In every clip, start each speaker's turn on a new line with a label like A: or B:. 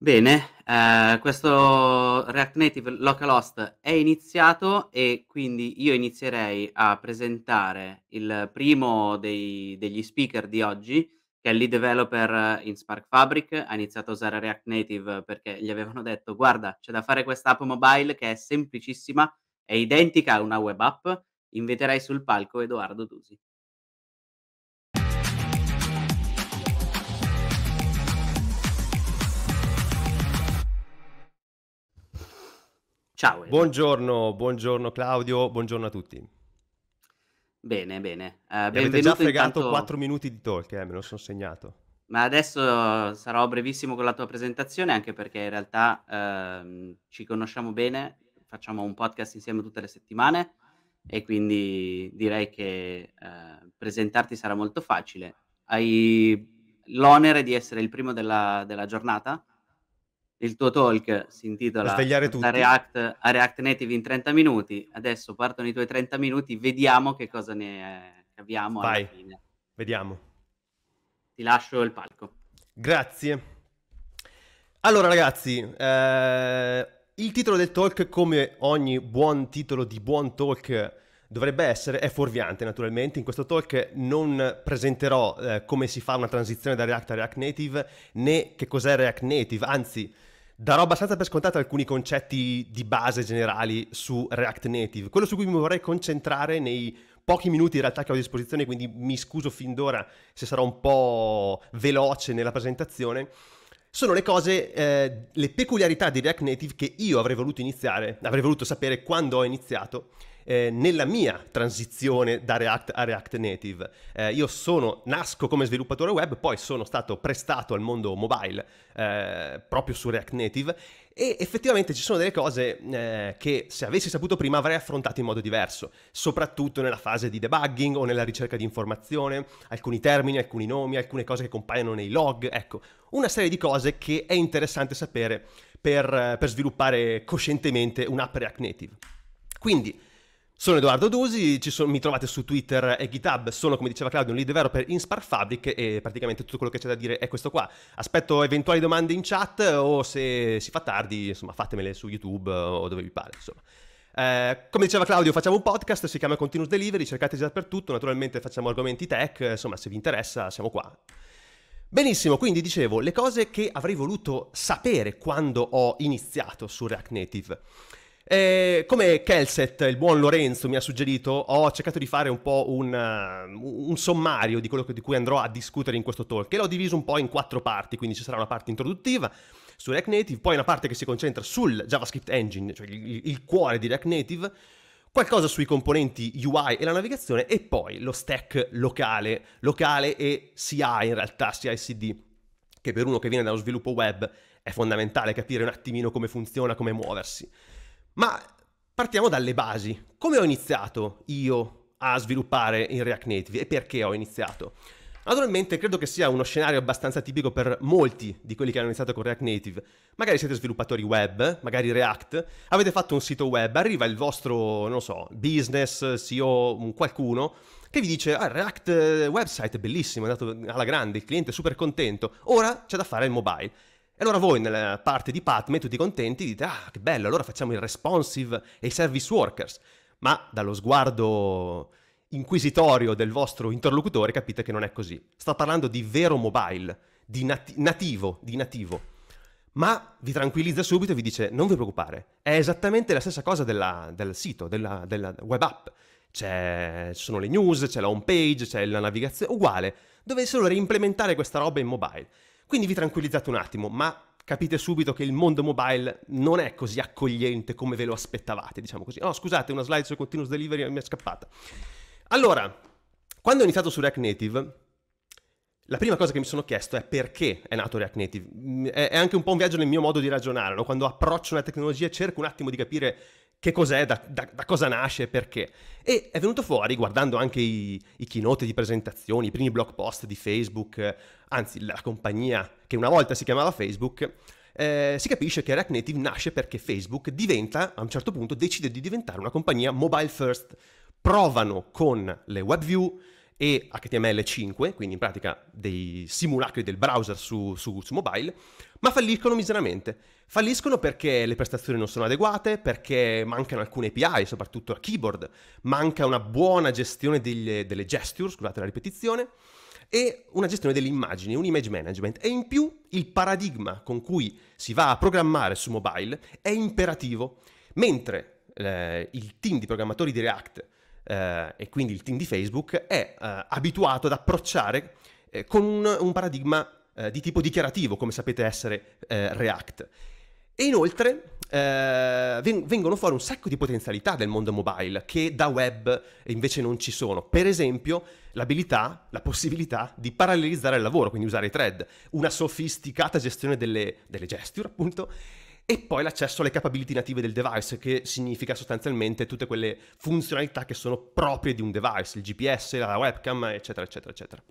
A: Bene, eh, questo React Native Localhost è iniziato e quindi io inizierei a presentare il primo dei, degli speaker di oggi, che è il lead developer in Spark Fabric, ha iniziato a usare React Native perché gli avevano detto guarda c'è da fare questa app mobile che è semplicissima, è identica a una web app, inviterei sul palco Edoardo Dusi.
B: Ciao. Elio. Buongiorno, buongiorno Claudio, buongiorno a tutti. Bene, bene. Uh, avete già fregato intanto... 4 minuti di talk, eh, me lo sono segnato. Ma adesso
A: sarò brevissimo con la tua presentazione, anche perché in realtà uh, ci conosciamo bene, facciamo un podcast insieme tutte le settimane e quindi direi che uh, presentarti sarà molto facile. Hai l'onere di essere il primo della, della giornata, il tuo talk si intitola a React, a React, Native in 30 minuti. Adesso partono i tuoi 30 minuti, vediamo che cosa ne abbiamo Vai. alla fine. Vediamo. Ti lascio il palco.
B: Grazie. Allora ragazzi, eh, il titolo del talk, come ogni buon titolo di buon talk dovrebbe essere, è fuorviante naturalmente. In questo talk non presenterò eh, come si fa una transizione da React a React Native né che cos'è React Native, anzi darò abbastanza per scontato alcuni concetti di base generali su React Native. Quello su cui mi vorrei concentrare nei pochi minuti in realtà che ho a disposizione, quindi mi scuso fin d'ora se sarò un po' veloce nella presentazione, sono le cose, eh, le peculiarità di React Native che io avrei voluto iniziare, avrei voluto sapere quando ho iniziato eh, nella mia transizione da React a React Native. Eh, io sono, nasco come sviluppatore web, poi sono stato prestato al mondo mobile eh, proprio su React Native e effettivamente ci sono delle cose eh, che se avessi saputo prima avrei affrontato in modo diverso, soprattutto nella fase di debugging o nella ricerca di informazione, alcuni termini, alcuni nomi, alcune cose che compaiono nei log, ecco, una serie di cose che è interessante sapere per, per sviluppare coscientemente un'app React Native. Quindi sono Edoardo Dusi, sono, mi trovate su Twitter e GitHub, sono come diceva Claudio un lead developer in Spark Fabric e praticamente tutto quello che c'è da dire è questo qua. Aspetto eventuali domande in chat o se si fa tardi, insomma, fatemele su YouTube o dove vi pare, insomma. Eh, come diceva Claudio, facciamo un podcast, si chiama Continuous Delivery, cercateci dappertutto, naturalmente facciamo argomenti tech, insomma, se vi interessa siamo qua. Benissimo, quindi dicevo, le cose che avrei voluto sapere quando ho iniziato su React Native. Eh, come Kelset, il buon Lorenzo, mi ha suggerito, ho cercato di fare un po' un, uh, un sommario di quello che, di cui andrò a discutere in questo talk e l'ho diviso un po' in quattro parti, quindi ci sarà una parte introduttiva su React Native, poi una parte che si concentra sul JavaScript Engine, cioè il, il cuore di React Native, qualcosa sui componenti UI e la navigazione e poi lo stack locale, locale e CI in realtà, CI/CD, che per uno che viene dallo sviluppo web è fondamentale capire un attimino come funziona, come muoversi. Ma partiamo dalle basi. Come ho iniziato io a sviluppare in React Native e perché ho iniziato? Naturalmente credo che sia uno scenario abbastanza tipico per molti di quelli che hanno iniziato con React Native. Magari siete sviluppatori web, magari React, avete fatto un sito web, arriva il vostro, non so, business, CEO, qualcuno che vi dice ah, React eh, website è bellissimo, è andato alla grande, il cliente è super contento, ora c'è da fare il mobile. E allora voi nella parte di Patme, tutti contenti, dite, ah, che bello, allora facciamo il responsive e i service workers. Ma dallo sguardo inquisitorio del vostro interlocutore capite che non è così. Sta parlando di vero mobile, di nat- nativo, di nativo. Ma vi tranquillizza subito e vi dice, non vi preoccupare, è esattamente la stessa cosa della, del sito, della, della web app. C'è, ci sono le news, c'è la home page, c'è la navigazione, uguale. Dovessero reimplementare questa roba in mobile. Quindi vi tranquillizzate un attimo, ma capite subito che il mondo mobile non è così accogliente come ve lo aspettavate, diciamo così. Oh, scusate, una slide sul continuous delivery mi è scappata. Allora, quando ho iniziato su React Native, la prima cosa che mi sono chiesto è perché è nato React Native. Mm, è anche un po' un viaggio nel mio modo di ragionare, no? quando approccio una tecnologia cerco un attimo di capire che cos'è, da, da, da, cosa nasce, perché. E è venuto fuori, guardando anche i, i keynote di presentazione, i primi blog post di Facebook, eh, anzi la compagnia che una volta si chiamava Facebook, eh, si capisce che React Native nasce perché Facebook diventa, a un certo punto, decide di diventare una compagnia mobile first. Provano con le WebView, e HTML5, quindi in pratica dei simulacri del browser su, su, su mobile, ma falliscono miseramente. Falliscono perché le prestazioni non sono adeguate, perché mancano alcune API, soprattutto a keyboard, manca una buona gestione degli, delle gesture, scusate la ripetizione, e una gestione delle immagini, un image management. E in più il paradigma con cui si va a programmare su mobile è imperativo, mentre eh, il team di programmatori di React eh, e quindi il team di Facebook è eh, abituato ad approcciare eh, con un, un paradigma eh, di tipo dichiarativo, come sapete essere eh, React. E inoltre eh, vengono fuori un sacco di potenzialità del mondo mobile che da web invece non ci sono. Per esempio l'abilità, la possibilità di parallelizzare il lavoro, quindi usare i thread, una sofisticata gestione delle, delle gesture appunto, e poi l'accesso alle capability native del device, che significa sostanzialmente tutte quelle funzionalità che sono proprie di un device, il GPS, la webcam, eccetera, eccetera, eccetera.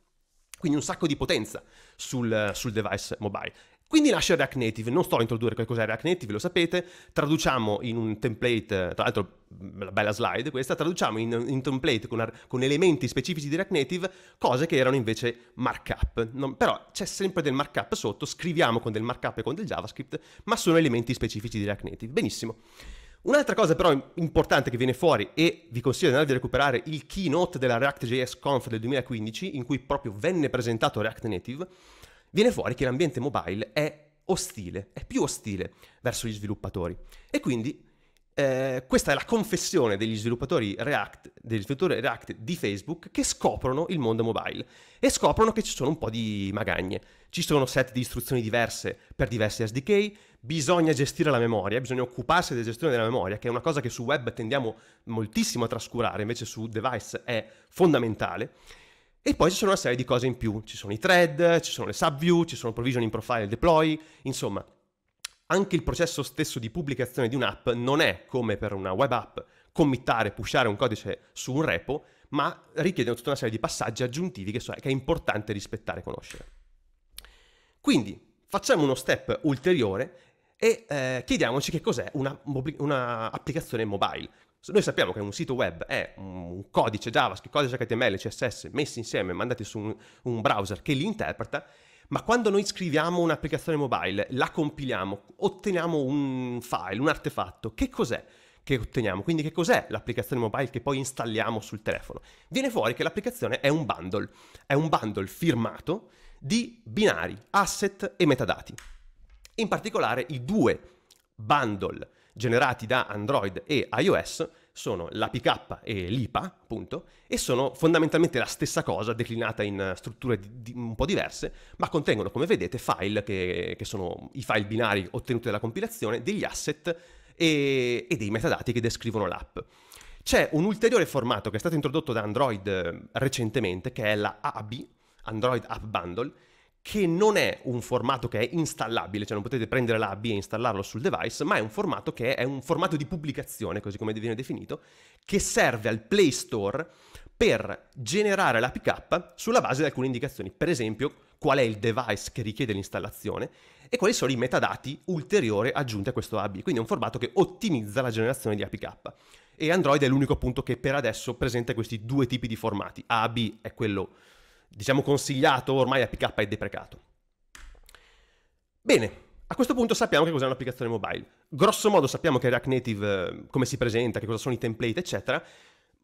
B: Quindi un sacco di potenza sul, sul device mobile. Quindi nasce React Native, non sto a introdurre che cos'è React Native, lo sapete, traduciamo in un template, eh, tra l'altro mm, bella slide questa, traduciamo in un template con, con, elementi specifici di React Native cose che erano invece markup, non, però c'è sempre del markup sotto, scriviamo con del markup e con del JavaScript, ma sono elementi specifici di React Native, benissimo. Un'altra cosa però importante che viene fuori e vi consiglio di andare a recuperare il keynote della React.js Conf del 2015 in cui proprio venne presentato React Native viene fuori che l'ambiente mobile è ostile, è più ostile verso gli sviluppatori. E quindi eh, questa è la confessione degli sviluppatori React, degli sviluppatori React di Facebook che scoprono il mondo mobile e scoprono che ci sono un po' di magagne. Ci sono set di istruzioni diverse per diversi SDK, bisogna gestire la memoria, bisogna occuparsi della gestione della memoria, che è una cosa che su web tendiamo moltissimo a trascurare, invece su device è fondamentale. E poi ci sono una serie di cose in più, ci sono i thread, ci sono le subview, ci sono provisioning profile e deploy, insomma, anche il processo stesso di pubblicazione di un'app non è come per una web app committare, pushare un codice su un repo, ma richiedono tutta una serie di passaggi aggiuntivi che, so, che è importante rispettare e conoscere. Quindi facciamo uno step ulteriore e eh, chiediamoci che cos'è un'applicazione mobile, noi sappiamo che un sito web è un codice JavaScript, codice HTML, CSS messi insieme, mandati su un, un browser che li interpreta, ma quando noi scriviamo un'applicazione mobile, la compiliamo, otteniamo un file, un artefatto, che cos'è? che otteniamo. Quindi che cos'è l'applicazione mobile che poi installiamo sul telefono? Viene fuori che l'applicazione è un bundle, è un bundle firmato di binari, asset e metadati. In particolare i due bundle generati da Android e iOS sono la l'APK e l'IPA, appunto, e sono fondamentalmente la stessa cosa declinata in strutture di, di, un po' diverse, ma contengono, come vedete, file che, che, sono i file binari ottenuti dalla compilazione, degli asset e, e dei metadati che descrivono l'app. C'è un ulteriore formato che è stato introdotto da Android eh, recentemente, che è la AAB, Android App Bundle, che non è un formato che è installabile, cioè non potete prendere l'AB e installarlo sul device, ma è un formato che è un formato di pubblicazione, così come viene definito, che serve al Play Store per generare la PK sulla base di alcune indicazioni, per esempio qual è il device che richiede l'installazione e quali sono i metadati ulteriori aggiunti a questo AB. Quindi è un formato che ottimizza la generazione di APK. E Android è l'unico appunto che per adesso presenta questi due tipi di formati. AB è quello diciamo consigliato, ormai a PK e deprecato. Bene, a questo punto sappiamo che cos'è un'applicazione mobile. Grosso modo sappiamo che React Native eh, come si presenta, che cosa sono i template, eccetera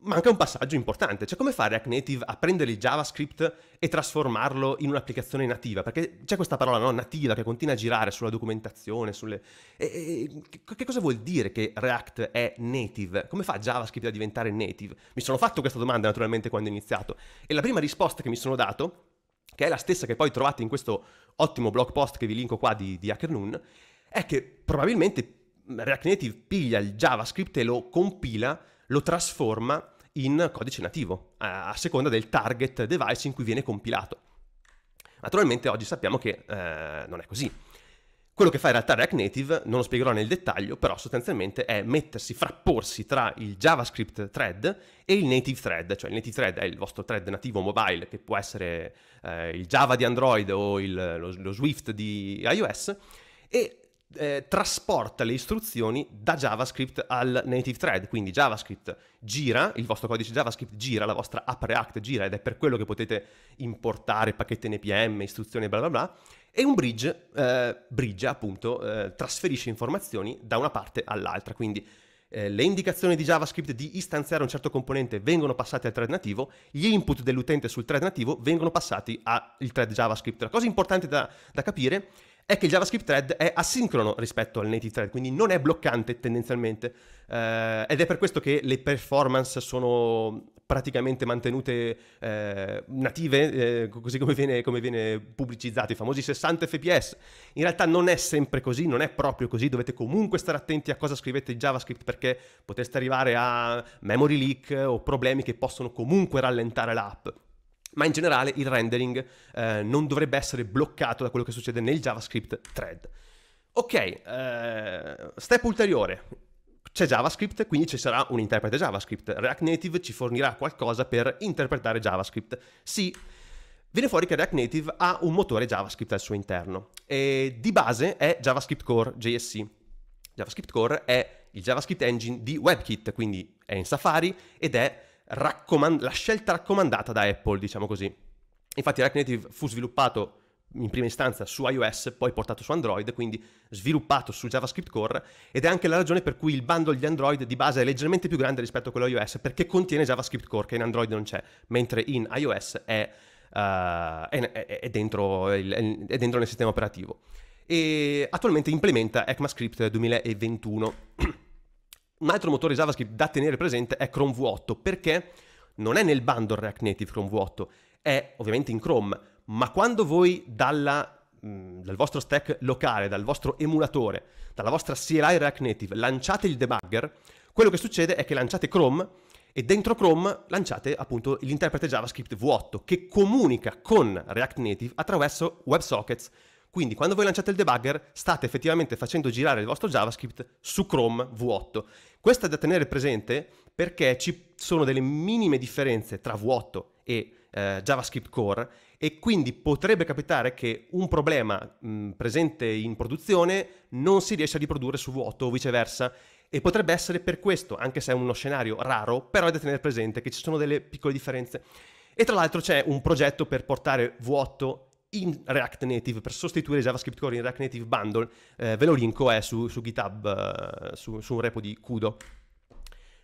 B: manca un passaggio importante, cioè come fa React Native a prendere il JavaScript e trasformarlo in un'applicazione nativa, perché c'è questa parola no? nativa che continua a girare sulla documentazione, sulle... E, e, che cosa vuol dire che React è native? Come fa JavaScript a diventare native? Mi sono fatto questa domanda naturalmente quando ho iniziato e la prima risposta che mi sono dato, che è la stessa che poi trovate in questo ottimo blog post che vi linko qua di, di Hackernoon, è che probabilmente React Native piglia il JavaScript e lo compila, lo trasforma in codice nativo, a, a seconda del target device in cui viene compilato. Naturalmente oggi sappiamo che eh, non è così. Quello che fa in realtà React Native, non lo spiegherò nel dettaglio, però sostanzialmente è mettersi, frapporsi tra il JavaScript thread e il native thread, cioè il native thread è il vostro thread nativo mobile, che può essere eh, il Java di Android o il, lo, lo Swift di iOS, e eh, trasporta le istruzioni da JavaScript al native thread, quindi JavaScript gira, il vostro codice JavaScript gira, la vostra app React gira ed è per quello che potete importare pacchetti NPM, istruzioni bla bla bla, e un bridge, eh, bridge appunto, eh, trasferisce informazioni da una parte all'altra, quindi eh, le indicazioni di JavaScript di istanziare un certo componente vengono passate al thread nativo, gli input dell'utente sul thread nativo vengono passati al thread JavaScript. La cosa importante da, da capire è è che il JavaScript thread è asincrono rispetto al native thread, quindi non è bloccante tendenzialmente. Eh, ed è per questo che le performance sono praticamente mantenute eh, native, eh, così come viene, come viene, pubblicizzato, i famosi 60 fps. In realtà non è sempre così, non è proprio così, dovete comunque stare attenti a cosa scrivete in JavaScript perché potreste arrivare a memory leak o problemi che possono comunque rallentare l'app ma in generale il rendering eh, non dovrebbe essere bloccato da quello che succede nel JavaScript thread. Ok, eh, step ulteriore. C'è JavaScript, quindi ci sarà un interprete JavaScript. React Native ci fornirà qualcosa per interpretare JavaScript. Sì, viene fuori che React Native ha un motore JavaScript al suo interno. E di base è JavaScript Core JSC. JavaScript Core è il JavaScript engine di WebKit, quindi è in Safari ed è raccomand- la scelta raccomandata da Apple, diciamo così. Infatti React Native fu sviluppato in prima istanza su iOS, poi portato su Android, quindi sviluppato su JavaScript Core ed è anche la ragione per cui il bundle di Android di base è leggermente più grande rispetto a quello iOS perché contiene JavaScript Core che in Android non c'è, mentre in iOS è, uh, è, è, dentro, il, è dentro nel sistema operativo. E attualmente implementa ECMAScript 2021. Un altro motore JavaScript da tenere presente è Chrome V8 perché non è nel bundle React Native Chrome V8, è ovviamente in Chrome, ma quando voi dalla, mm, dal vostro stack locale, dal vostro emulatore, dalla vostra CLI React Native lanciate il debugger, quello che succede è che lanciate Chrome e dentro Chrome lanciate appunto l'interprete JavaScript V8 che comunica con React Native attraverso WebSockets quindi quando voi lanciate il debugger state effettivamente facendo girare il vostro JavaScript su Chrome vuoto. Questo è da tenere presente perché ci sono delle minime differenze tra vuoto e eh, JavaScript Core e quindi potrebbe capitare che un problema mh, presente in produzione non si riesca a riprodurre su vuoto o viceversa. E potrebbe essere per questo, anche se è uno scenario raro, però è da tenere presente che ci sono delle piccole differenze. E tra l'altro c'è un progetto per portare vuoto in React Native per sostituire JavaScript Core in React Native Bundle. Eh, ve lo linko, è eh, su, su GitHub, eh, su, su, un repo di Kudo.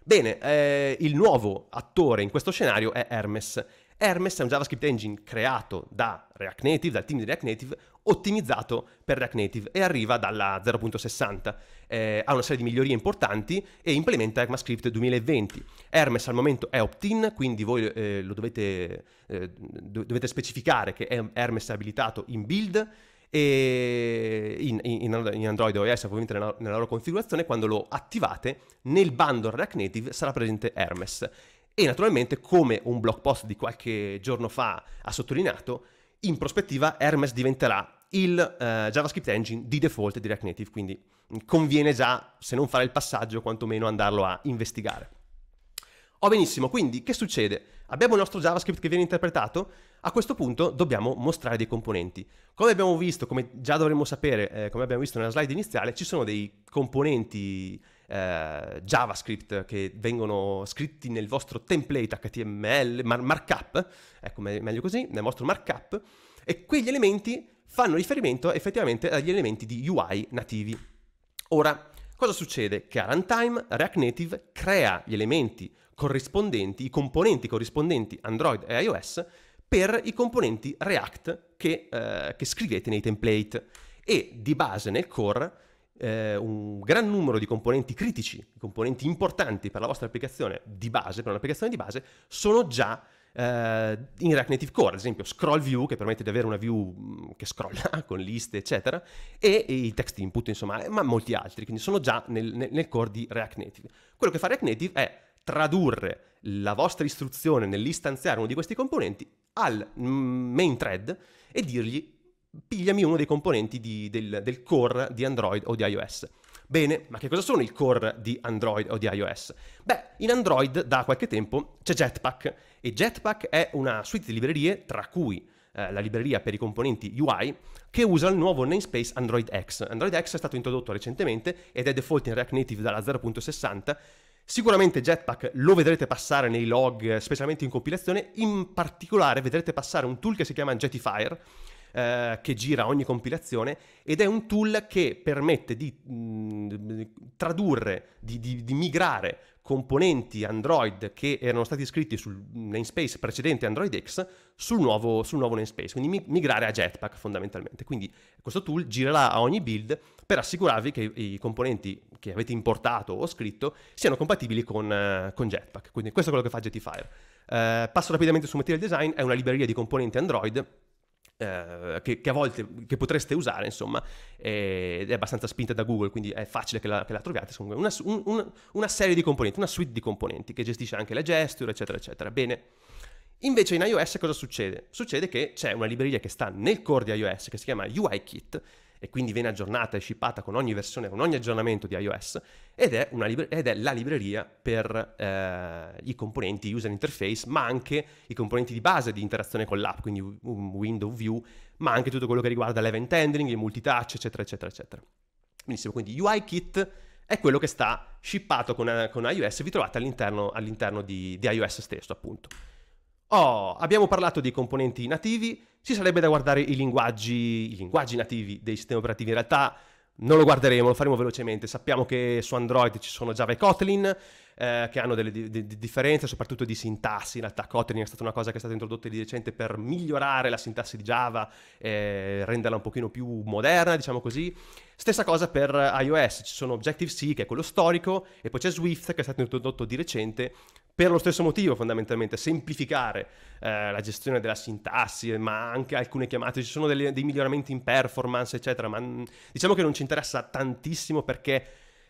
B: Bene, eh, il nuovo attore in questo scenario è Hermes. Hermes è un JavaScript engine creato da React Native, dal team di React Native, ottimizzato per React Native e arriva dalla 0.60. Eh, ha una serie di migliorie importanti e implementa ECMAScript 2020. Hermes al momento è opt-in, quindi voi eh, lo dovete, eh, dovete specificare che Hermes è abilitato in build e in, in, in Android OS ovviamente nella, nella, loro configurazione quando lo attivate nel bundle React Native sarà presente Hermes e naturalmente, come un blog post di qualche giorno fa ha sottolineato, in prospettiva Hermes diventerà il eh, JavaScript engine di default di React Native, quindi conviene già, se non fare il passaggio, quantomeno andarlo a investigare. Oh benissimo, quindi che succede? Abbiamo il nostro JavaScript che viene interpretato? A questo punto dobbiamo mostrare dei componenti. Come abbiamo visto, come già dovremmo sapere, eh, come abbiamo visto nella slide iniziale, ci sono dei componenti eh, JavaScript che vengono scritti nel vostro template HTML, mar- markup, ecco meglio così, nel vostro markup, e quegli elementi fanno riferimento effettivamente agli elementi di UI nativi. Ora, cosa succede? Che a runtime React Native crea gli elementi corrispondenti, i componenti corrispondenti Android e iOS per i componenti React che, eh, che scrivete nei template e di base nel core eh, un gran numero di componenti critici, componenti importanti per la vostra applicazione di base, per un'applicazione di base, sono già eh, in React Native Core, ad esempio scroll view che permette di avere una view mm, che scrolla con liste eccetera e, e i text input insomma, eh, ma molti altri, quindi sono già nel, nel, nel core di React Native. Quello che fa React Native è tradurre la vostra istruzione nell'istanziare uno di questi componenti al mm, main thread e dirgli pigliami uno dei componenti di, del, del core di Android o di iOS. Bene, ma che cosa sono il core di Android o di iOS? Beh, in Android da qualche tempo c'è Jetpack e Jetpack è una suite di librerie tra cui eh, la libreria per i componenti UI che usa il nuovo namespace Android X. Android X è stato introdotto recentemente ed è default in React Native dalla 0.60. Sicuramente Jetpack lo vedrete passare nei log, specialmente in compilazione, in particolare vedrete passare un tool che si chiama Jetifier, eh, che gira ogni compilazione ed è un tool che permette di mh, mm, tradurre, di, di, di migrare componenti Android che erano stati scritti sul namespace precedente Android X sul nuovo, sul nuovo namespace, quindi migrare a Jetpack fondamentalmente. Quindi questo tool girerà a ogni build per assicurarvi che i componenti che avete importato o scritto siano compatibili con, eh, con Jetpack. Quindi questo è quello che fa Jetfire. Eh, passo rapidamente su Material Design, è una libreria di componenti Android eh, che, che, a volte che potreste usare, insomma, è, eh, è, abbastanza spinta da Google, quindi è facile che la, che la troviate. Una, un, una serie di componenti, una suite di componenti che gestisce anche la gesture, eccetera, eccetera. Bene. Invece in iOS cosa succede? Succede che c'è una libreria che sta nel core di iOS che si chiama UIKit e quindi viene aggiornata e shippata con ogni versione, con ogni aggiornamento di iOS ed è, libra- ed è la libreria per eh, i componenti user interface, ma anche i componenti di base di interazione con l'app, quindi un window view, ma anche tutto quello che riguarda l'event handling, il multitouch, eccetera, eccetera, eccetera. Benissimo, quindi UIKit è quello che sta shippato con, con iOS e vi trovate all'interno, all'interno di, di iOS stesso, appunto. Oh, abbiamo parlato di componenti nativi, ci sarebbe da guardare i linguaggi, i linguaggi nativi dei sistemi operativi. In realtà non lo guarderemo, lo faremo velocemente. Sappiamo che su Android ci sono Java e Kotlin, eh, che hanno delle di- di- differenze, soprattutto di sintassi. In realtà, Kotlin è stata una cosa che è stata introdotta di recente per migliorare la sintassi di Java, eh, renderla un pochino più moderna, diciamo così. Stessa cosa per iOS, ci sono Objective-C, che è quello storico, e poi c'è Swift, che è stato introdotto di recente per lo stesso motivo fondamentalmente, semplificare eh, la gestione della sintassi, ma anche alcune chiamate, ci sono delle, dei miglioramenti in performance, eccetera, ma mm, diciamo che non ci interessa tantissimo perché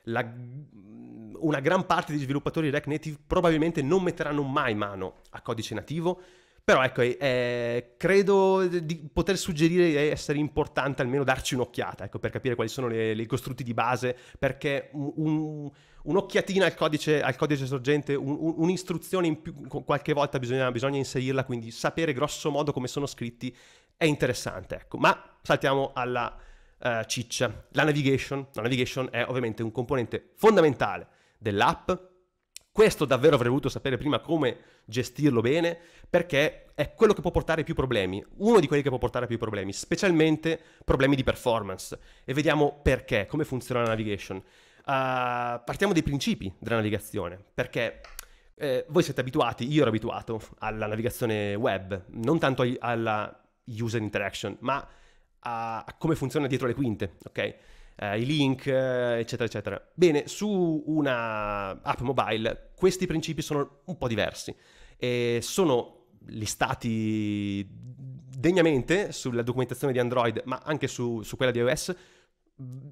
B: la, mm, una gran parte degli sviluppatori React Native probabilmente non metteranno mai mano a codice nativo, però ecco, eh, credo di poter suggerire di essere importante almeno darci un'occhiata, ecco, per capire quali sono i costrutti di base, perché un, un'occhiatina al codice, al codice sorgente, un, un, un'istruzione in più, qualche volta bisogna, bisogna, inserirla, quindi sapere grosso modo come sono scritti è interessante. Ecco. Ma saltiamo alla uh, ciccia, la navigation. La navigation è ovviamente un componente fondamentale dell'app. Questo davvero avrei voluto sapere prima come gestirlo bene, perché è quello che può portare più problemi, uno di quelli che può portare più problemi, specialmente problemi di performance. E vediamo perché, come funziona la navigation. Eh, partiamo dai principi della navigazione, perché eh, voi siete abituati, io ero abituato alla navigazione web, non tanto ai, alla user interaction, ma a, a, come funziona dietro le quinte, ok? Uh, i link, eh, eccetera, eccetera. Bene, su una app mobile questi principi sono un po' diversi e sono listati degnamente sulla documentazione di Android, ma anche su, su quella di iOS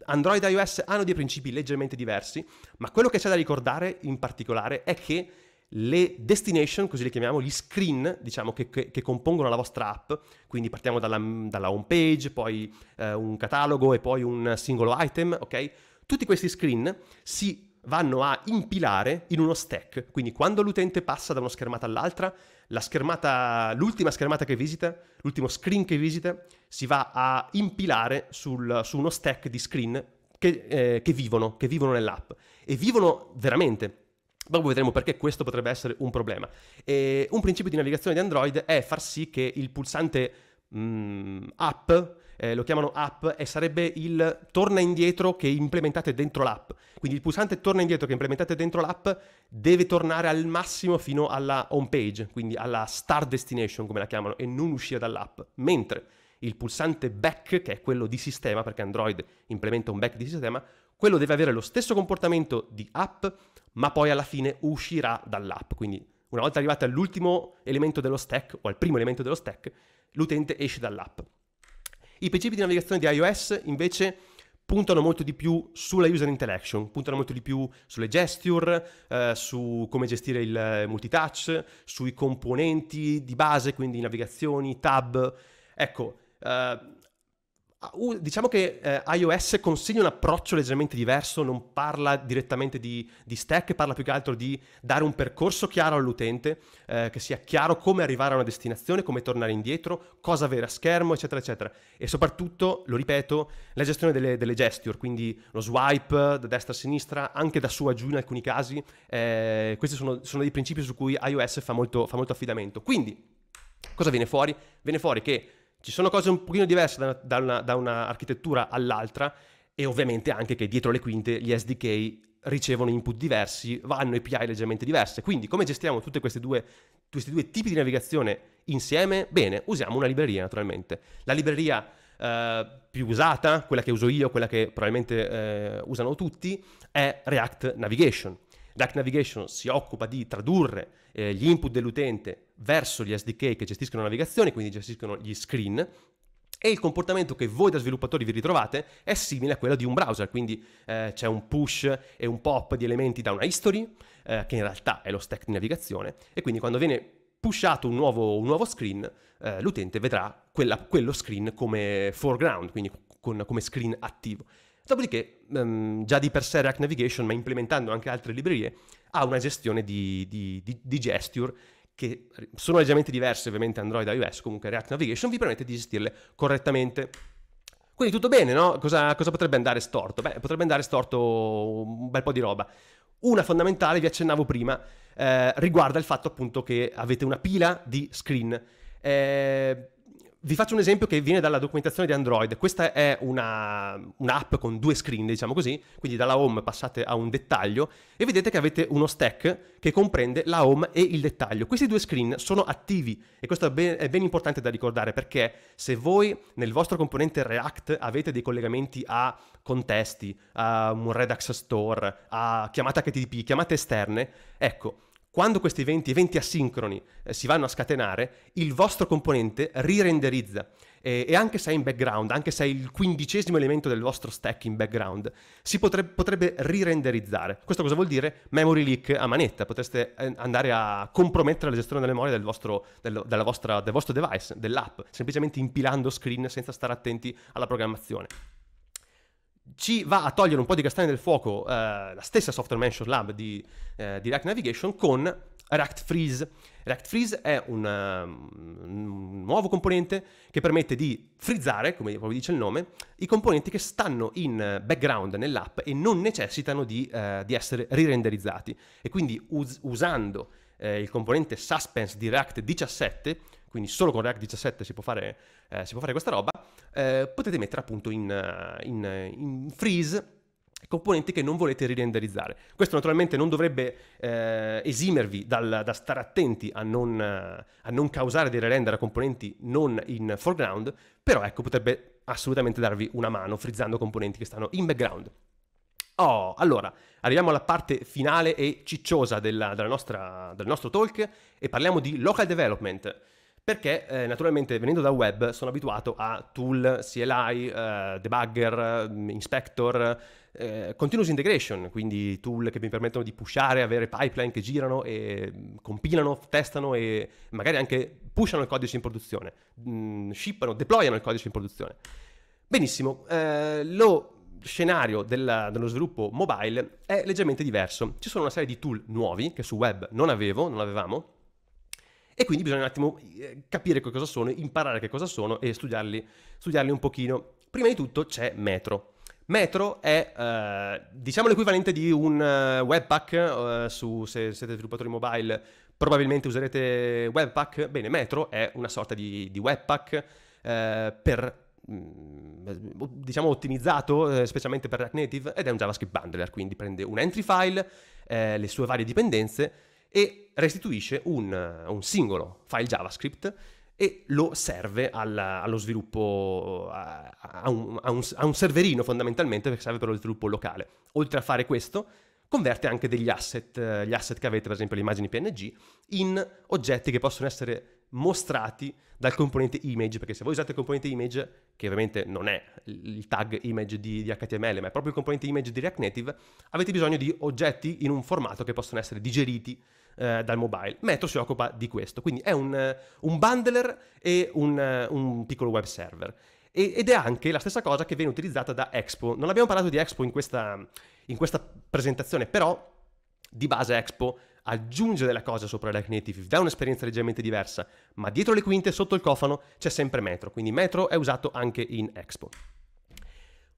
B: Android e iOS hanno dei principi leggermente diversi, ma quello che c'è da ricordare in particolare è che le destination, così le chiamiamo, gli screen, diciamo, che, che, che, compongono la vostra app, quindi partiamo dalla, dalla home page, poi eh, un catalogo e poi un singolo item, ok? Tutti questi screen si vanno a impilare in uno stack, quindi quando l'utente passa da una schermata all'altra, la schermata, l'ultima schermata che visita, l'ultimo screen che visita, si va a impilare sul, su uno stack di screen che, eh, che, vivono, che vivono nell'app. E vivono veramente. Ma poi vedremo perché questo potrebbe essere un problema. E un principio di navigazione di Android è far sì che il pulsante mh, mm, app eh, lo chiamano app e sarebbe il torna indietro che implementate dentro l'app. Quindi il pulsante torna indietro che implementate dentro l'app deve tornare al massimo fino alla home page, quindi alla star destination come la chiamano, e non uscire dall'app. Mentre il pulsante back, che è quello di sistema, perché Android implementa un back di sistema, quello deve avere lo stesso comportamento di app, ma poi alla fine uscirà dall'app. Quindi una volta arrivati all'ultimo elemento dello stack o al primo elemento dello stack, l'utente esce dall'app. I principi di navigazione di iOS invece puntano molto di più sulla user interaction, puntano molto di più sulle gesture, eh, su come gestire il multitouch, sui componenti di base, quindi navigazioni, tab. Ecco, eh, Ah, diciamo che eh, iOS consiglia un approccio leggermente diverso, non parla direttamente di, di, stack, parla più che altro di dare un percorso chiaro all'utente, eh, che sia chiaro come arrivare a una destinazione, come tornare indietro, cosa avere a schermo, eccetera, eccetera. E soprattutto, lo ripeto, la gestione delle, delle gesture, quindi lo swipe da destra a sinistra, anche da su a giù in alcuni casi, eh, questi sono, sono, dei principi su cui iOS fa molto, fa molto affidamento. Quindi, cosa viene fuori? Viene fuori che ci sono cose un pochino diverse da, da, una, da una architettura all'altra e ovviamente anche che dietro le quinte gli SDK ricevono input diversi, vanno API leggermente diverse. Quindi come gestiamo tutti questi due tipi di navigazione insieme? Bene, usiamo una libreria naturalmente. La libreria eh, più usata, quella che uso io, quella che probabilmente eh, usano tutti, è React Navigation. React Navigation si occupa di tradurre eh, gli input dell'utente verso gli SDK che gestiscono la navigazione, quindi gestiscono gli screen, e il comportamento che voi da sviluppatori vi ritrovate è simile a quello di un browser, quindi eh, c'è un push e un pop di elementi da una history, eh, che in realtà è lo stack di navigazione, e quindi quando viene pushato un nuovo, un nuovo screen, eh, l'utente vedrà quella, quello screen come foreground, quindi con, come screen attivo. Dopodiché, ehm, già di per sé React Navigation, ma implementando anche altre librerie, ha una gestione di, di, di, di gesture che sono leggermente diverse ovviamente Android e iOS, comunque React Navigation vi permette di gestirle correttamente. Quindi tutto bene, no? Cosa, cosa potrebbe andare storto? Beh, potrebbe andare storto un bel po' di roba. Una fondamentale, vi accennavo prima, eh, riguarda il fatto appunto che avete una pila di screen. Eh, vi faccio un esempio che viene dalla documentazione di Android. Questa è una, un'app con due screen, diciamo così, quindi dalla home passate a un dettaglio e vedete che avete uno stack che comprende la home e il dettaglio. Questi due screen sono attivi e questo è ben, è ben importante da ricordare perché se voi nel vostro componente React avete dei collegamenti a contesti, a un Redux store, a chiamate HTTP, chiamate esterne, ecco, quando questi eventi, eventi asincroni, eh, si vanno a scatenare, il vostro componente rirenderizza e, e, anche se è in background, anche se è il quindicesimo elemento del vostro stack in background, si potrebbe, potrebbe rirenderizzare. Questo cosa vuol dire? Memory leak a manetta, potreste eh, andare a compromettere la gestione della memoria del vostro, del, vostra, del vostro device, dell'app, semplicemente impilando screen senza stare attenti alla programmazione ci va a togliere un po' di castagne del fuoco eh, la stessa Software Mansion Lab di, eh, di React Navigation con React Freeze. React Freeze è un, uh, un, nuovo componente che permette di frizzare, come proprio dice il nome, i componenti che stanno in background nell'app e non necessitano di, uh, di essere rirenderizzati. E quindi us- usando uh, il componente suspense di React 17, quindi solo con React 17 si può fare, eh, si può fare questa roba, eh, potete mettere appunto in, eh, in, eh, in freeze componenti che non volete rirenderizzare. Questo naturalmente non dovrebbe eh, esimervi dal, da stare attenti a non, a non, causare dei render a componenti non in foreground, però ecco potrebbe assolutamente darvi una mano frizzando componenti che stanno in background. Oh, allora, arriviamo alla parte finale e cicciosa della, della nostra, del nostro talk e parliamo di local development. Perché eh, naturalmente venendo dal web sono abituato a tool, CLI, eh, debugger, mm, inspector, eh, continuous integration, quindi tool che mi permettono di pushare, avere pipeline che girano e mm, compilano, testano e magari anche pushano il codice in produzione, mh, mm, shippano, deployano il codice in produzione. Benissimo, eh, lo scenario della, dello sviluppo mobile è leggermente diverso. Ci sono una serie di tool nuovi che su web non avevo, non avevamo, e quindi bisogna un attimo eh, capire che cosa sono, imparare che cosa sono e studiarli, studiarli un pochino. Prima di tutto c'è Metro. Metro è, eh, diciamo, l'equivalente di un eh, webpack, eh, su, se siete sviluppatori mobile probabilmente userete webpack, bene, Metro è una sorta di, di webpack eh, per mm, diciamo ottimizzato eh, specialmente per React Native ed è un JavaScript bundler, quindi prende un entry file, eh, le sue varie dipendenze e restituisce un, eh, un singolo file JavaScript e lo serve alla, allo sviluppo, eh, a, un, a, un, a, un, serverino fondamentalmente perché serve per lo sviluppo locale. Oltre a fare questo, converte anche degli asset, eh, gli asset che avete, per esempio le immagini PNG, in oggetti che possono essere mostrati dal componente image, perché se voi usate il componente image, che ovviamente non è il tag image di, di HTML, ma è proprio il componente image di React Native, avete bisogno di oggetti in un formato che possono essere digeriti eh, dal mobile. Metro si occupa di questo, quindi è un, eh, un bundler e un, eh, un piccolo web server ed è anche la stessa cosa che viene utilizzata da Expo. Non abbiamo parlato di Expo in questa, in questa presentazione, però di base Expo aggiunge delle cose sopra React Native, dà un'esperienza leggermente diversa, ma dietro le quinte, sotto il cofano, c'è sempre Metro, quindi Metro è usato anche in Expo.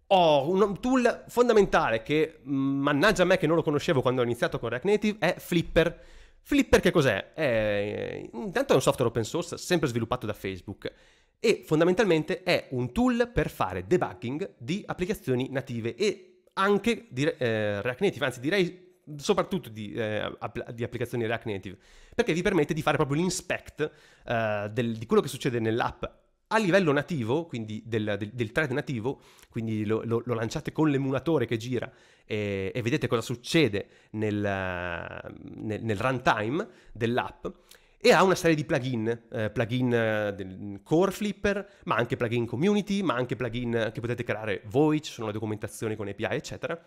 B: Ho oh, un tool fondamentale che, mannaggia a me che non lo conoscevo quando ho iniziato con React Native, è Flipper Flipper che cos'è? È, eh, intanto è un software open source sempre sviluppato da Facebook e fondamentalmente è un tool per fare debugging di applicazioni native e anche di eh, React Native, anzi direi soprattutto di, eh, app- di, applicazioni React Native, perché vi permette di fare proprio l'inspect eh, del, di quello che succede nell'app a livello nativo, quindi del, del, del thread nativo, quindi lo, lo, lo, lanciate con l'emulatore che gira e, eh, e vedete cosa succede nel, nel, nel, runtime dell'app. E ha una serie di plugin, eh, plugin eh, del Core Flipper, ma anche plugin community, ma anche plugin che potete creare voi, ci sono le documentazioni con API, eccetera.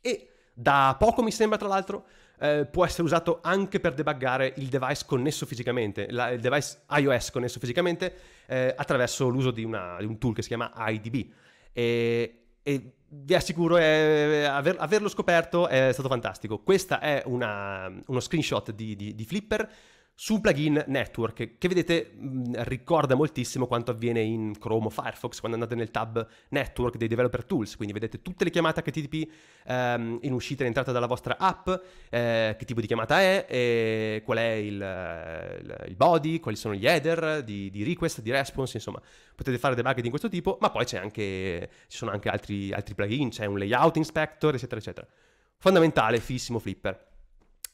B: E da poco mi sembra, tra l'altro, eh, può essere usato anche per debuggare il device connesso fisicamente, la, il device iOS connesso fisicamente eh, attraverso l'uso di, una, di, un tool che si chiama IDB. E, e vi assicuro, eh, aver, averlo scoperto è stato fantastico. Questo è una, uno screenshot di, di, di Flipper su plugin network, che vedete mh, mm, ricorda moltissimo quanto avviene in Chrome o Firefox quando andate nel tab network dei developer tools, quindi vedete tutte le chiamate HTTP ehm, in uscita e in entrata dalla vostra app, eh, che tipo di chiamata è, qual è il, il, body, quali sono gli header di, di, request, di response, insomma potete fare debugging di questo tipo, ma poi anche, ci sono anche altri, altri plugin, c'è un layout inspector, eccetera, eccetera. Fondamentale, fissimo, flipper.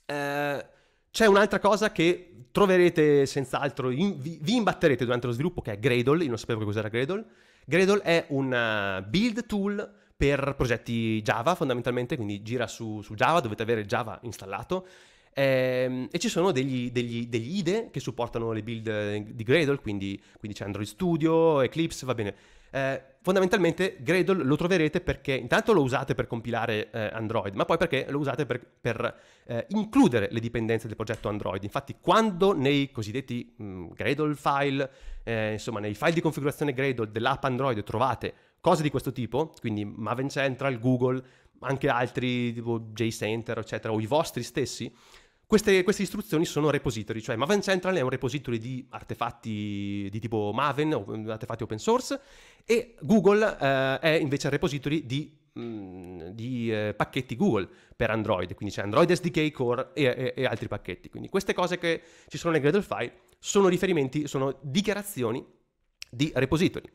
B: Eh, c'è un'altra cosa che troverete senz'altro, in, vi, vi, imbatterete durante lo sviluppo che è Gradle, io non sapevo che cos'era Gradle. Gradle è un eh, build tool per progetti Java fondamentalmente, quindi gira su, su Java, dovete avere Java installato ehm, e, ci sono degli, degli, degli, IDE che supportano le build eh, di Gradle, quindi, quindi c'è Android Studio, Eclipse, va bene. Eh, fondamentalmente Gradle lo troverete perché intanto lo usate per compilare eh, Android, ma poi perché lo usate per, per eh, includere le dipendenze del progetto Android. Infatti, quando nei cosiddetti mh, mm, Gradle file, eh, insomma, nei file di configurazione Gradle dell'app Android trovate cose di questo tipo, quindi Maven Central, Google, anche altri tipo JCenter, eccetera, o i vostri stessi, queste, queste, istruzioni sono repository, cioè Maven Central è un repository di artefatti di tipo Maven, mm, artefatti open source, e Google eh, è invece il repository di, mh, mm, di eh, pacchetti Google per Android, quindi c'è Android SDK Core e, e, e, altri pacchetti. Quindi queste cose che ci sono nel Gradle file sono riferimenti, sono dichiarazioni di repository.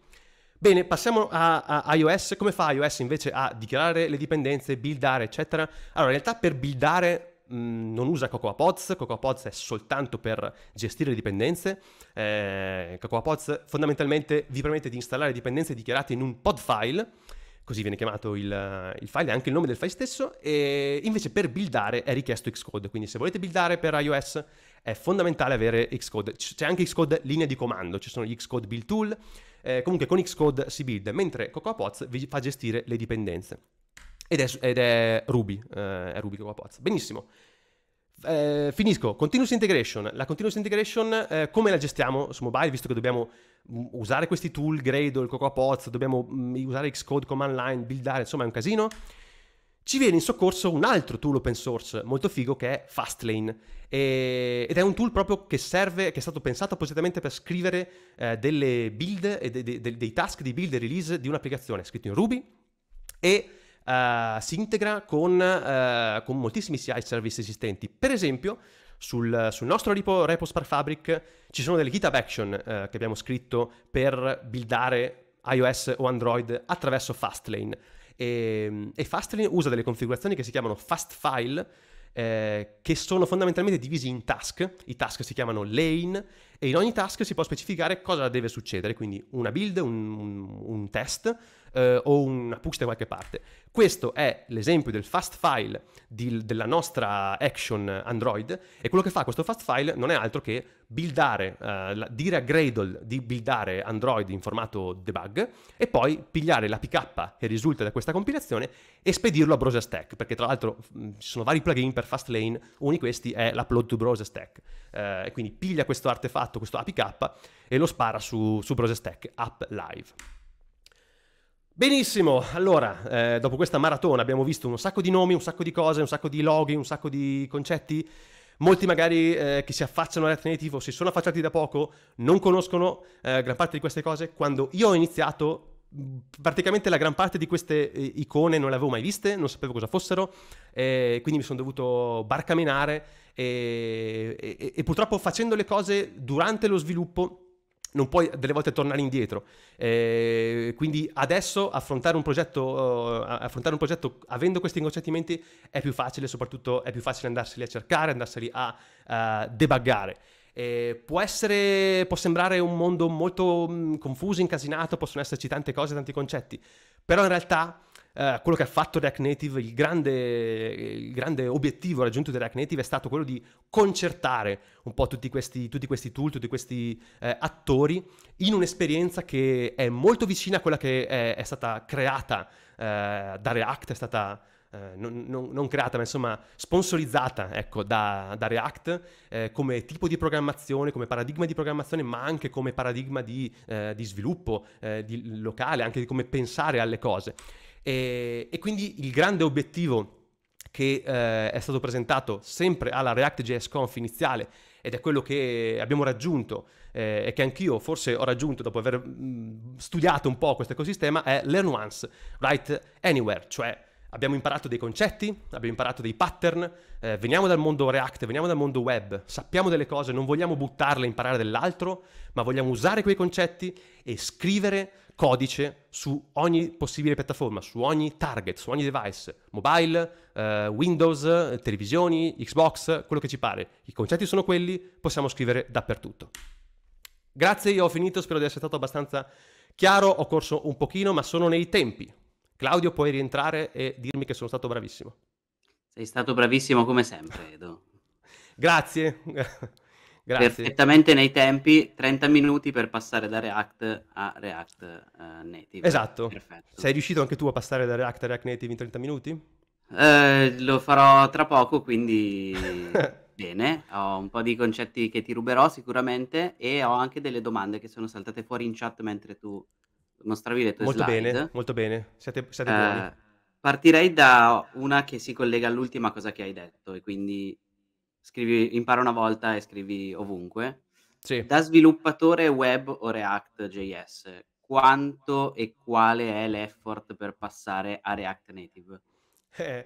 B: Bene, passiamo a, a, iOS. Come fa iOS invece a dichiarare le dipendenze, buildare, eccetera? Allora, in realtà per buildare mh, mm, non usa Cocoa Pods, Cocoa Pods è soltanto per gestire le dipendenze, eh, Cocoa Pods fondamentalmente vi permette di installare dipendenze dichiarate in un pod file, così viene chiamato il, eh, il file e anche il nome del file stesso, e invece per buildare è richiesto Xcode, quindi se volete buildare per iOS è fondamentale avere Xcode, c'è anche Xcode linea di comando, ci sono gli Xcode build tool, eh, comunque con Xcode si build, mentre Cocoa Pods vi fa gestire le dipendenze. Ed è, ed è Ruby, eh, è Ruby che lo pozza. Benissimo. Eh, finisco, continuous integration. La continuous integration, eh, come la gestiamo su mobile, visto che dobbiamo mm, usare questi tool, Gradle, CocoaPods, dobbiamo mm, usare Xcode, command line, buildare, insomma è un casino. Ci viene in soccorso un altro tool open source molto figo che è Fastlane e, ed è un tool proprio che serve, che è stato pensato appositamente per scrivere eh, delle build e de, de, de, dei task di build e release di un'applicazione scritto in Ruby e uh, si integra con, uh, con, moltissimi CI service esistenti. Per esempio, sul, sul nostro repo, repo Spark Fabric ci sono delle GitHub Action uh, che abbiamo scritto per buildare iOS o Android attraverso Fastlane. E, ehm, e Fastlane usa delle configurazioni che si chiamano Fast File, eh, che sono fondamentalmente divisi in task. I task si chiamano lane e in ogni task si può specificare cosa deve succedere, quindi una build, un, un test eh, o una push da qualche parte. Questo è l'esempio del fast file di, della nostra action Android e quello che fa questo fast file non è altro che buildare, eh, dire a Gradle di buildare Android in formato debug e poi pigliare l'APK che risulta da questa compilazione e spedirlo a Browser Stack, perché tra l'altro mh, mm, ci sono vari plugin per Fastlane, uno di questi è l'upload to Browser Stack, eh, e quindi piglia questo artefatto, questo APK e lo spara su, su Browser Stack App Live. Benissimo, allora, eh, dopo questa maratona abbiamo visto un sacco di nomi, un sacco di cose, un sacco di loghi, un sacco di concetti. Molti magari eh, che si affacciano alla Native o si sono affacciati da poco non conoscono eh, gran parte di queste cose. Quando io ho iniziato, praticamente la gran parte di queste eh, icone non le avevo mai viste, non sapevo cosa fossero, quindi mi sono dovuto barcamenare e, e, e purtroppo facendo le cose durante lo sviluppo non puoi delle volte tornare indietro. Eh, quindi adesso affrontare un, progetto, uh, affrontare un progetto avendo questi inconscientimenti è più facile, soprattutto è più facile andarseli a cercare, andarseli a uh, debuggare. Eh, può, essere, può sembrare un mondo molto mh, mm, confuso, incasinato, possono esserci tante cose, tanti concetti, però in realtà eh, quello che ha fatto React Native, il grande, il grande, obiettivo raggiunto di React Native è stato quello di concertare un po' tutti questi, tutti questi tool, tutti questi eh, attori in un'esperienza che è molto vicina a quella che è, è stata creata eh, da React, è stata eh, non, non, non, creata, ma insomma sponsorizzata ecco, da, da, React eh, come tipo di programmazione, come paradigma di programmazione, ma anche come paradigma di, eh, di sviluppo eh, di locale, anche di come pensare alle cose. E, e quindi il grande obiettivo che eh, è stato presentato sempre alla React.js Conf iniziale ed è quello che abbiamo raggiunto eh, e che anch'io forse ho raggiunto dopo aver mh, mm, studiato un po' questo ecosistema è Learn Once, Write Anywhere, cioè Abbiamo imparato dei concetti, abbiamo imparato dei pattern, eh, veniamo dal mondo React, veniamo dal mondo web, sappiamo delle cose, non vogliamo buttarle e imparare dell'altro, ma vogliamo usare quei concetti e scrivere codice su ogni possibile piattaforma, su ogni target, su ogni device, mobile, eh, Windows, televisioni, Xbox, quello che ci pare. I concetti sono quelli, possiamo scrivere dappertutto. Grazie, io ho finito, spero di essere stato abbastanza chiaro, ho corso un pochino, ma sono nei tempi. Claudio, puoi rientrare e dirmi che sono stato bravissimo.
A: Sei stato bravissimo come sempre, Edo.
B: Grazie. Grazie. Perfettamente nei tempi, 30
A: minuti per passare da React a React uh, Native. Esatto. Perfetto.
B: Sei riuscito anche tu a passare da React a React Native in 30 minuti?
A: Eh, lo farò tra poco, quindi bene. Ho un po' di concetti che ti ruberò sicuramente e ho anche delle domande che sono saltate fuori in chat mentre tu mostravi le tue molto slide. Bene,
B: molto bene, siete, siete eh,
A: Partirei da una che si collega all'ultima cosa che hai detto e quindi scrivi, impara una volta e scrivi ovunque. Sì. Da sviluppatore web o React JS, quanto e quale è l'effort per passare a React Native?
B: Eh,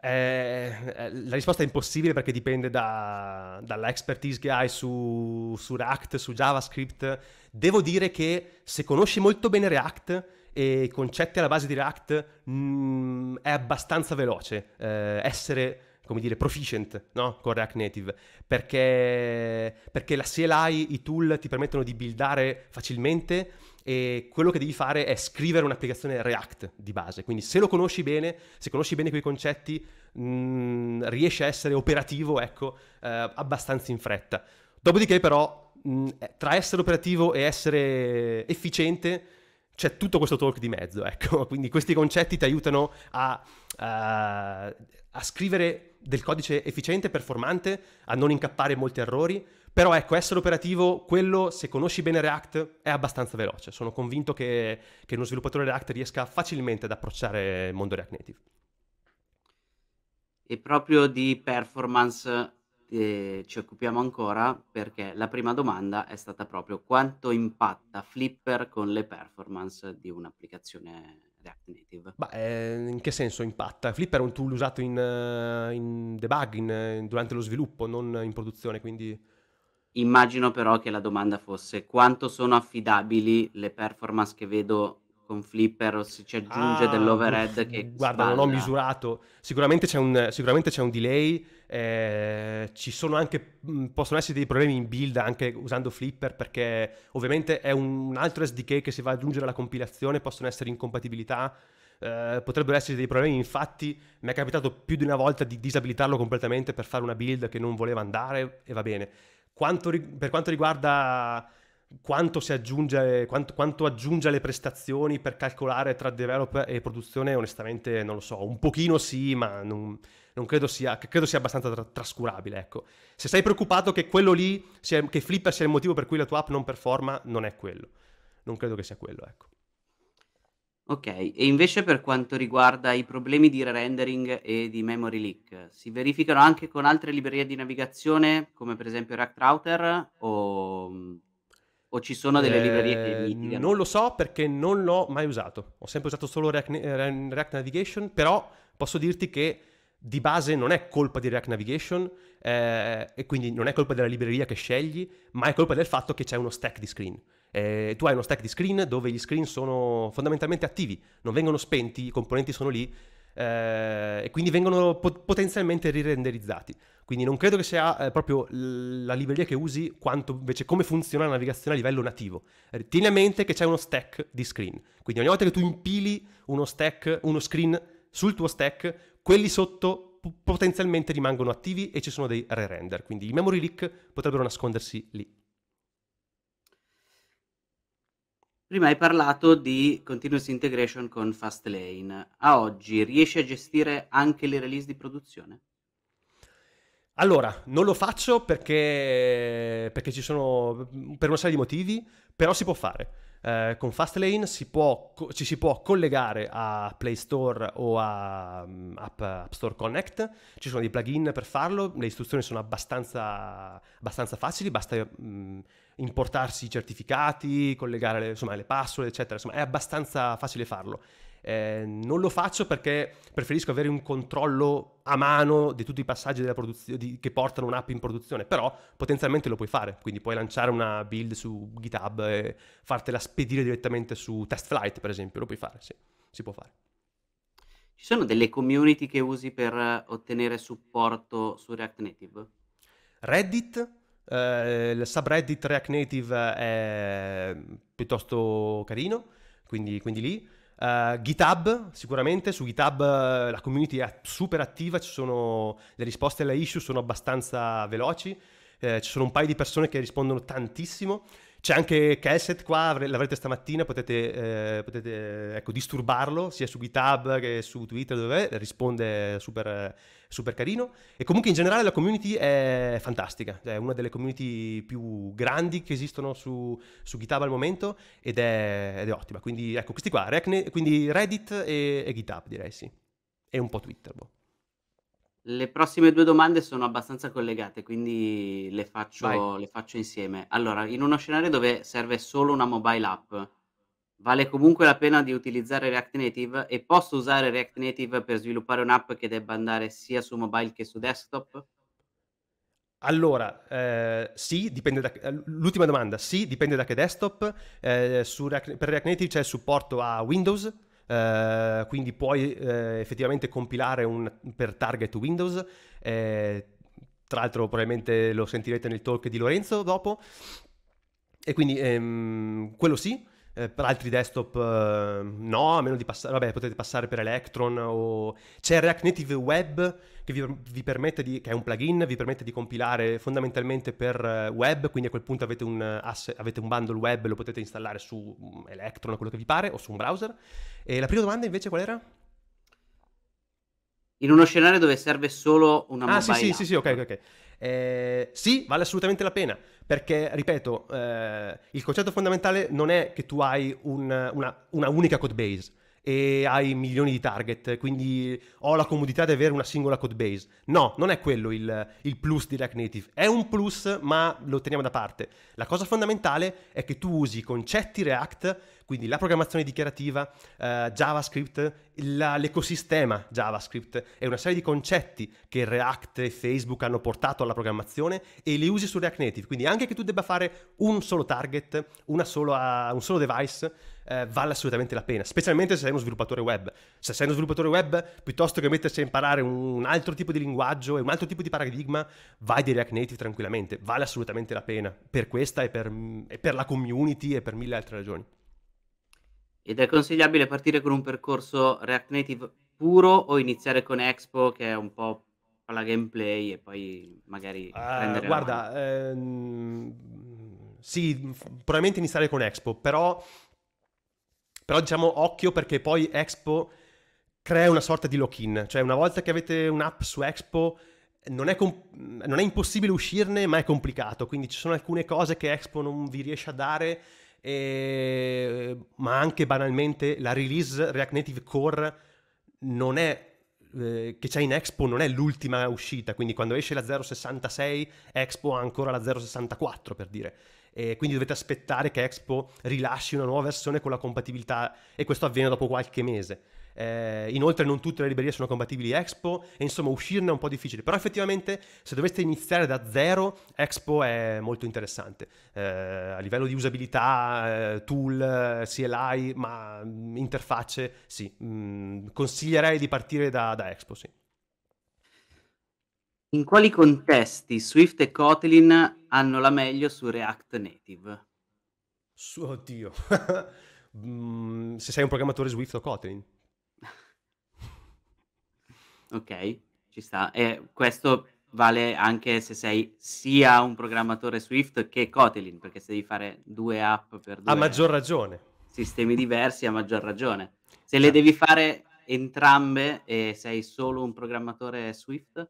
B: eh, la risposta è impossibile perché dipende da, dalla che hai su, su React, su JavaScript Devo dire che se conosci molto bene React e i concetti alla base di React, mh, mm, è abbastanza veloce eh, essere come dire, proficient no? con React Native, perché, perché, la CLI, i tool ti permettono di buildare facilmente e quello che devi fare è scrivere un'applicazione React di base, quindi se lo conosci bene, se conosci bene quei concetti, mh, mm, riesci a essere operativo, ecco, eh, abbastanza in fretta. Dopodiché però mh, mm, eh, tra essere operativo e essere efficiente c'è tutto questo talk di mezzo, ecco, quindi questi concetti ti aiutano a, a, a scrivere del codice efficiente, performante, a non incappare molti errori, però ecco, essere operativo, quello se conosci bene React è abbastanza veloce, sono convinto che, che uno sviluppatore React riesca facilmente ad approcciare il mondo React Native.
A: E proprio di performance eh, ci occupiamo ancora perché la prima domanda è stata proprio quanto impatta Flipper con le performance di un'applicazione React Native.
B: Ma ehm, in che senso impatta? Flipper è un tool usato in, eh, in debug, in, eh, durante lo sviluppo, non in produzione, quindi...
A: Immagino però che la domanda fosse quanto sono affidabili le performance che vedo con Flipper si ci aggiunge ah, dell'overhead che guarda sbaglia. non ho
B: misurato sicuramente c'è un, sicuramente c'è un delay eh, ci sono anche mm, possono esserci dei problemi in build anche usando Flipper perché ovviamente è un altro SDK che si va ad aggiungere alla compilazione possono essere incompatibilità eh, potrebbero esserci dei problemi infatti mi è capitato più di una volta di disabilitarlo completamente per fare una build che non voleva andare e va bene quanto, per quanto riguarda quanto, si aggiunge, quanto, quanto aggiunge alle prestazioni per calcolare tra developer e produzione, onestamente non lo so, un pochino sì, ma non, non credo, sia, credo sia abbastanza tra, trascurabile. Ecco. Se sei preoccupato che quello lì, sia, che Flipper sia il motivo per cui la tua app non performa, non è quello. Non credo che sia quello, ecco. Ok, e invece
A: per quanto riguarda i problemi di rendering e di memory leak, si verificano anche con altre librerie di navigazione, come per esempio React Router, o o ci sono delle librerie che eh, litigano? Non
B: lo so perché non l'ho mai usato. Ho sempre usato solo eh, React, React Navigation, però posso dirti che di base non è colpa di React Navigation eh, e quindi non è colpa della libreria che scegli, ma è colpa del fatto che c'è uno stack di screen. Eh, tu hai uno stack di screen dove gli screen sono fondamentalmente attivi, non vengono spenti, i componenti sono lì eh, e quindi vengono pot- potenzialmente rirenderizzati. Quindi non credo che sia eh, proprio la libreria che usi, quanto invece come funziona la navigazione a livello nativo. Eh, tieni a mente che c'è uno stack di screen, quindi ogni volta che tu impili uno stack, uno screen sul tuo stack, quelli sotto p- potenzialmente rimangono attivi e ci sono dei re-render, quindi i memory leak potrebbero nascondersi lì.
A: Prima hai parlato di continuous integration con Fastlane. A oggi riesci a gestire anche le release di produzione?
B: Allora, non lo faccio perché, perché ci sono per una serie di motivi, però si può fare. Eh, con Fastlane si può, ci si può collegare a Play Store o a um, App, App, Store Connect, ci sono dei plugin per farlo, le istruzioni sono abbastanza, abbastanza facili, basta um, importarsi i certificati, collegare le, insomma, le password, eccetera. Insomma, è abbastanza facile farlo. Eh, non lo faccio perché preferisco avere un controllo a mano di tutti i passaggi di, che portano un'app in produzione, però potenzialmente lo puoi fare, quindi puoi lanciare una build su GitHub e fartela spedire direttamente su TestFlight, per esempio, lo puoi fare, sì, si può fare.
A: Ci sono delle community che usi per eh, ottenere supporto su React Native?
B: Reddit eh, il subreddit React Native è piuttosto carino, quindi, quindi lì. Uh, GitHub, sicuramente, su GitHub eh, la community è super attiva, sono, le risposte alle issue sono abbastanza veloci, eh, ci sono un paio di persone che rispondono tantissimo c'è anche Kesset qua, l'avrete stamattina, potete, eh, potete ecco, disturbarlo sia su GitHub che su Twitter, dove è, risponde super, super carino. E comunque in generale la community è fantastica, è una delle community più grandi che esistono su, su GitHub al momento ed è, ed è, ottima. Quindi ecco questi qua, Reacne, quindi Reddit e, e GitHub direi sì, e un po' Twitter. Boh.
A: Le prossime due domande sono abbastanza collegate, quindi le faccio, le faccio, insieme. Allora, in uno scenario dove serve solo una mobile app, vale comunque la pena di utilizzare React Native e posso usare React Native per sviluppare un'app che debba andare sia su mobile che su desktop?
B: Allora, eh, sì, dipende da... Eh, l'ultima domanda, sì, dipende da che desktop. Eh, su, per React Native c'è supporto a Windows, eh, quindi puoi uh, effettivamente compilare un, per target Windows. Eh, tra l'altro probabilmente lo sentirete nel talk di Lorenzo dopo. E quindi um, quello sì, eh, per altri desktop eh, no, a meno di passare, vabbè, potete passare per Electron o c'è React Native Web che vi, vi, permette di, che è un plugin, vi permette di compilare fondamentalmente per eh, web, quindi a quel punto avete un, ass- avete un bundle web, lo potete installare su mm, Electron quello che vi pare o su un browser. E la prima domanda invece qual era? In uno scenario dove serve solo una ah, mobile. Ah, sì, sì, sì, sì, ok, ok. Eh, sì, vale assolutamente la pena perché, ripeto, eh, il concetto fondamentale non è che tu hai un, una, una unica code base, e hai milioni di target, quindi ho la comodità di avere una singola code base. No, non è quello il, il plus di React Native, è un plus ma lo teniamo da parte. La cosa fondamentale è che tu usi i concetti React, quindi la programmazione dichiarativa, eh, JavaScript, la, l'ecosistema JavaScript e una serie di concetti che React e Facebook hanno portato alla programmazione e li usi su React Native, quindi anche che tu debba fare un solo target, solo, uh, un solo device, eh, vale assolutamente la pena, specialmente se sei uno sviluppatore web. Se sei uno sviluppatore web, piuttosto che mettersi a imparare un altro tipo di linguaggio e un altro tipo di paradigma, vai di React Native tranquillamente, vale assolutamente la pena per questa e per, e per la community e per mille altre ragioni.
A: Ed è consigliabile partire con un percorso React Native puro o iniziare con Expo che è un po' la gameplay e poi magari uh,
B: guarda ehm, sì probabilmente iniziare con Expo però però diciamo occhio perché poi Expo crea una sorta di lock-in, cioè una volta che avete un'app su Expo non è, comp- non è, impossibile uscirne ma è complicato, quindi ci sono alcune cose che Expo non vi riesce a dare, e... ma anche banalmente la release React Native Core non è eh, che c'è in Expo non è l'ultima uscita, quindi quando esce la 0.66 Expo ha ancora la 0.64 per dire e quindi dovete aspettare che Expo rilasci una nuova versione con la compatibilità e questo avviene dopo qualche mese. Eh, inoltre non tutte le librerie sono compatibili Expo e insomma uscirne è un po' difficile, però effettivamente se doveste iniziare da zero Expo è molto interessante eh, a livello di usabilità, eh, tool, eh, CLI, ma mh, mm, interfacce sì, mh, mm, consiglierei di partire da, da Expo sì.
A: In quali contesti Swift e Kotlin hanno la meglio su React Native?
B: Su, oddio. Mm, se sei un programmatore Swift o Kotlin.
A: ok, ci sta. E questo vale anche se sei sia un programmatore Swift che Kotlin, perché se devi fare due app per due... A maggior ragione. Sistemi diversi, a maggior ragione. Se le esatto. devi fare entrambe e sei solo un programmatore Swift?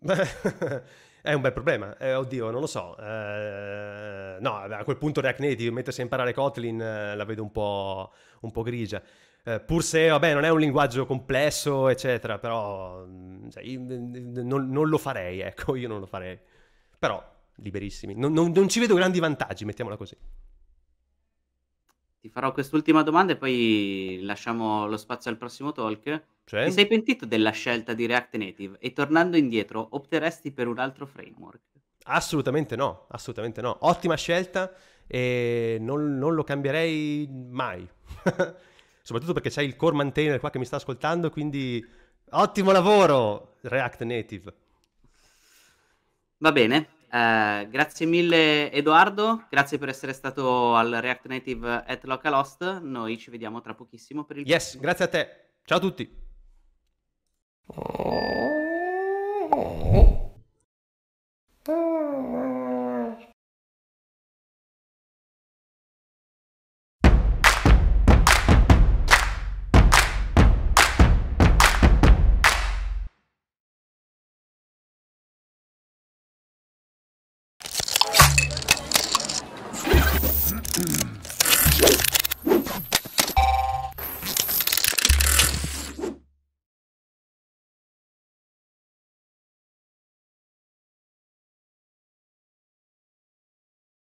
B: È un bel problema, eh, oddio, non lo so. Eh, no, a quel punto React Native, mettersi a imparare Kotlin, eh, la vedo un po', un po grigia. Eh, pur se, vabbè, non è un linguaggio complesso, eccetera, però mm, cioè, mm, mm, non, non, lo farei, ecco, io non lo farei. Però, liberissimi. Non, non, non ci vedo grandi vantaggi, mettiamola così
A: ti farò quest'ultima domanda e poi lasciamo lo spazio al prossimo talk. Cioè? Ti sei pentito della scelta di React Native e tornando indietro opteresti per un altro framework?
B: Assolutamente no, assolutamente no. Ottima scelta e non, non lo cambierei mai. Soprattutto perché c'è il core maintainer qua che mi sta ascoltando, quindi ottimo lavoro React Native.
A: Va bene, eh, grazie mille Edoardo, grazie per essere stato al React Native at Localhost. Noi ci vediamo tra pochissimo per il Yes, prossimo. grazie a
B: te. Ciao a tutti. Oh.